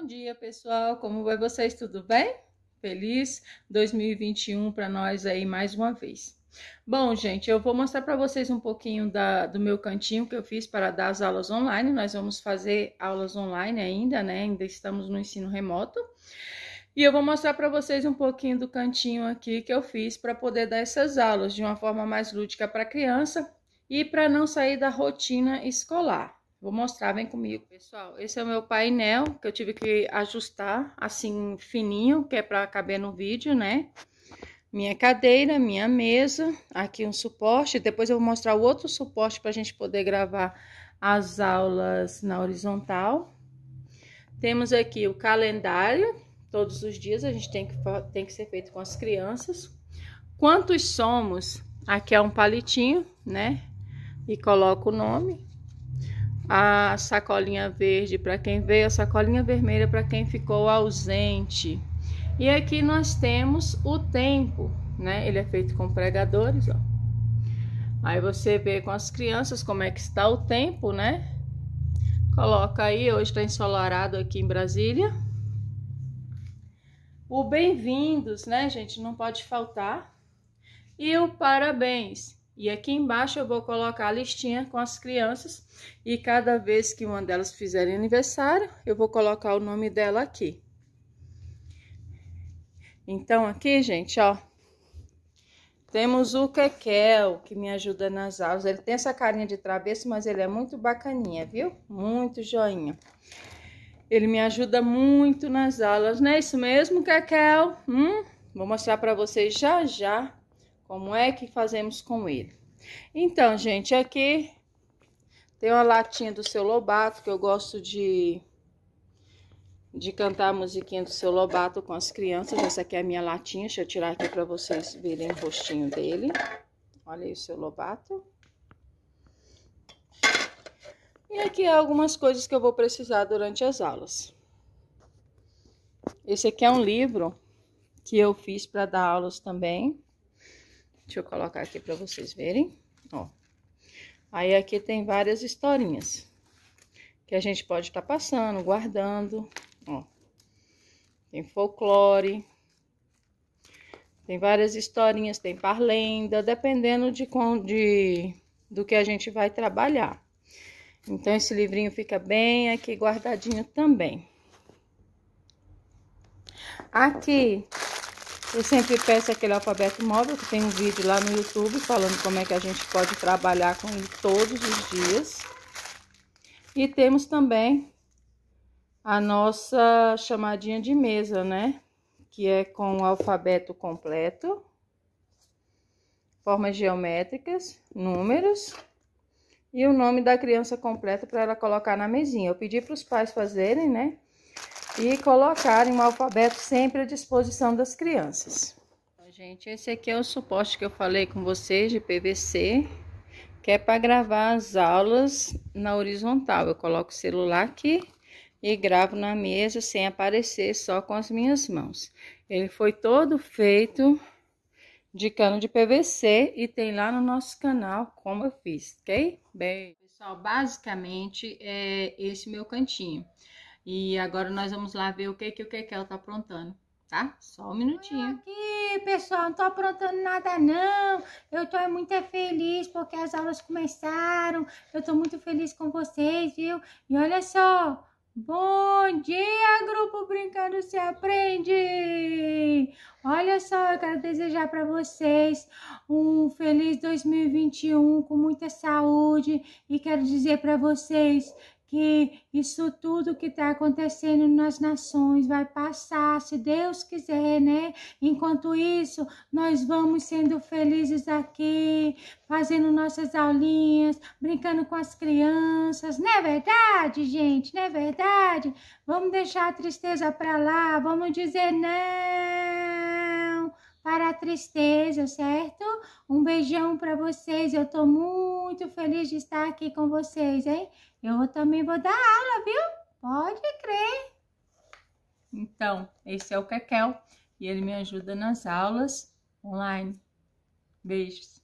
Bom dia, pessoal. Como vai vocês? Tudo bem? Feliz 2021 para nós aí mais uma vez. Bom, gente, eu vou mostrar para vocês um pouquinho da, do meu cantinho que eu fiz para dar as aulas online. Nós vamos fazer aulas online ainda, né? Ainda estamos no ensino remoto. E eu vou mostrar para vocês um pouquinho do cantinho aqui que eu fiz para poder dar essas aulas de uma forma mais lúdica para a criança e para não sair da rotina escolar. Vou mostrar, vem comigo. Pessoal, esse é o meu painel que eu tive que ajustar assim fininho, que é para caber no vídeo, né? Minha cadeira, minha mesa, aqui um suporte. Depois eu vou mostrar o outro suporte para a gente poder gravar as aulas na horizontal. Temos aqui o calendário, todos os dias a gente tem que, tem que ser feito com as crianças. Quantos somos? Aqui é um palitinho, né? E coloca o nome a sacolinha verde para quem veio, a sacolinha vermelha para quem ficou ausente. E aqui nós temos o tempo, né? Ele é feito com pregadores, ó. Aí você vê com as crianças como é que está o tempo, né? Coloca aí, hoje está ensolarado aqui em Brasília. O bem-vindos, né, gente? Não pode faltar. E o parabéns. E aqui embaixo eu vou colocar a listinha com as crianças e cada vez que uma delas fizer aniversário, eu vou colocar o nome dela aqui. Então aqui, gente, ó, temos o Kekel, que me ajuda nas aulas. Ele tem essa carinha de travesso, mas ele é muito bacaninha, viu? Muito joinha. Ele me ajuda muito nas aulas, não é isso mesmo, Kekel? Hum? Vou mostrar para vocês já já como é que fazemos com ele? Então, gente, aqui tem uma latinha do seu Lobato, que eu gosto de, de cantar a musiquinha do seu Lobato com as crianças. Essa aqui é a minha latinha, deixa eu tirar aqui para vocês verem o rostinho dele. Olha aí o seu Lobato. E aqui é algumas coisas que eu vou precisar durante as aulas. Esse aqui é um livro que eu fiz para dar aulas também. Deixa eu colocar aqui para vocês verem, ó. Aí aqui tem várias historinhas que a gente pode estar tá passando, guardando, ó. Tem folclore, tem várias historinhas, tem parlenda, dependendo de, de do que a gente vai trabalhar. Então, esse livrinho fica bem aqui guardadinho também. Aqui eu sempre peço aquele alfabeto móvel, que tem um vídeo lá no YouTube falando como é que a gente pode trabalhar com ele todos os dias. E temos também a nossa chamadinha de mesa, né? Que é com o alfabeto completo, formas geométricas, números e o nome da criança completo para ela colocar na mesinha. Eu pedi para os pais fazerem, né? e em um alfabeto sempre à disposição das crianças. Gente, esse aqui é o suporte que eu falei com vocês de PVC, que é para gravar as aulas na horizontal. Eu coloco o celular aqui e gravo na mesa sem aparecer, só com as minhas mãos. Ele foi todo feito de cano de PVC e tem lá no nosso canal como eu fiz, ok? Bem, pessoal, basicamente é esse meu cantinho. E agora nós vamos lá ver o que que o Kekel tá aprontando, tá? Só um minutinho. Aqui, pessoal, não tô aprontando nada não. Eu tô muito feliz porque as aulas começaram. Eu tô muito feliz com vocês, viu? E olha só, Bom dia, grupo Brincando se aprende. Olha só, eu quero desejar para vocês um feliz 2021 com muita saúde e quero dizer para vocês que isso tudo que está acontecendo nas nações vai passar, se Deus quiser, né? Enquanto isso, nós vamos sendo felizes aqui, fazendo nossas aulinhas, brincando com as crianças. Não é verdade, gente? Não é verdade? Vamos deixar a tristeza para lá, vamos dizer não para a tristeza, certo? Um beijão para vocês, eu tô muito muito feliz de estar aqui com vocês, hein? Eu também vou dar aula, viu? Pode crer! Então, esse é o Kekel e ele me ajuda nas aulas online. Beijos!